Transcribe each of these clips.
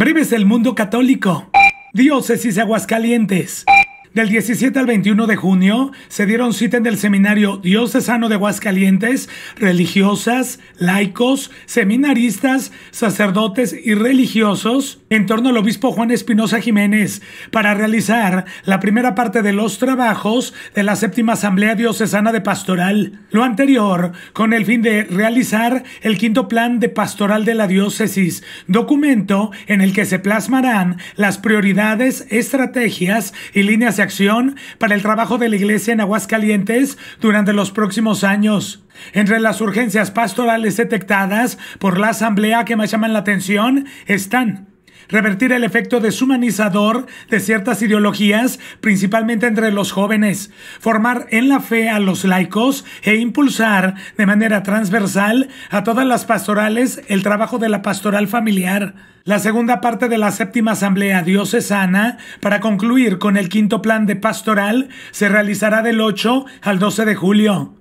Breves del mundo católico. Diócesis Aguascalientes. Del 17 al 21 de junio se dieron cita en el seminario Diocesano de Aguascalientes religiosas, laicos, seminaristas, sacerdotes y religiosos en torno al obispo Juan Espinosa Jiménez para realizar la primera parte de los trabajos de la séptima Asamblea Diocesana de Pastoral. Lo anterior con el fin de realizar el quinto plan de pastoral de la diócesis, documento en el que se plasmarán las prioridades, estrategias y líneas acción para el trabajo de la Iglesia en Aguascalientes durante los próximos años. Entre las urgencias pastorales detectadas por la Asamblea que más llaman la atención están revertir el efecto deshumanizador de ciertas ideologías, principalmente entre los jóvenes, formar en la fe a los laicos e impulsar de manera transversal a todas las pastorales el trabajo de la pastoral familiar. La segunda parte de la séptima asamblea diocesana, para concluir con el quinto plan de pastoral, se realizará del 8 al 12 de julio.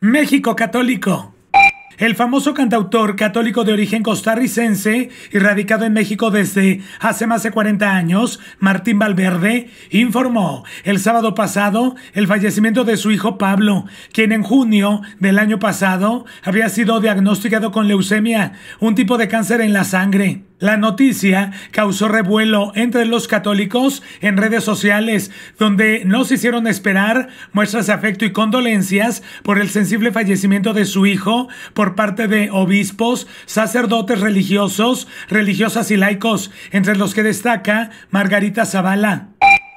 México Católico. El famoso cantautor católico de origen costarricense y radicado en México desde hace más de 40 años, Martín Valverde, informó el sábado pasado el fallecimiento de su hijo Pablo, quien en junio del año pasado había sido diagnosticado con leucemia, un tipo de cáncer en la sangre. La noticia causó revuelo entre los católicos en redes sociales, donde no se hicieron esperar muestras de afecto y condolencias por el sensible fallecimiento de su hijo por parte de obispos, sacerdotes religiosos, religiosas y laicos, entre los que destaca Margarita Zavala.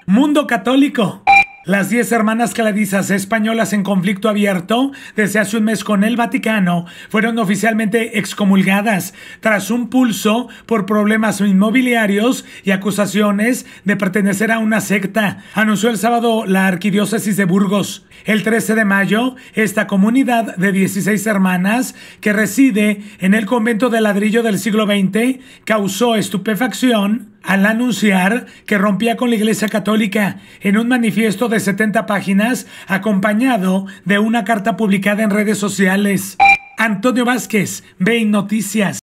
Mundo Católico. Las 10 hermanas caladizas españolas en conflicto abierto desde hace un mes con el Vaticano fueron oficialmente excomulgadas tras un pulso por problemas inmobiliarios y acusaciones de pertenecer a una secta, anunció el sábado la Arquidiócesis de Burgos. El 13 de mayo, esta comunidad de 16 hermanas que reside en el convento de ladrillo del siglo XX causó estupefacción al anunciar que rompía con la Iglesia Católica en un manifiesto de 70 páginas acompañado de una carta publicada en redes sociales. Antonio Vázquez, Vein Noticias.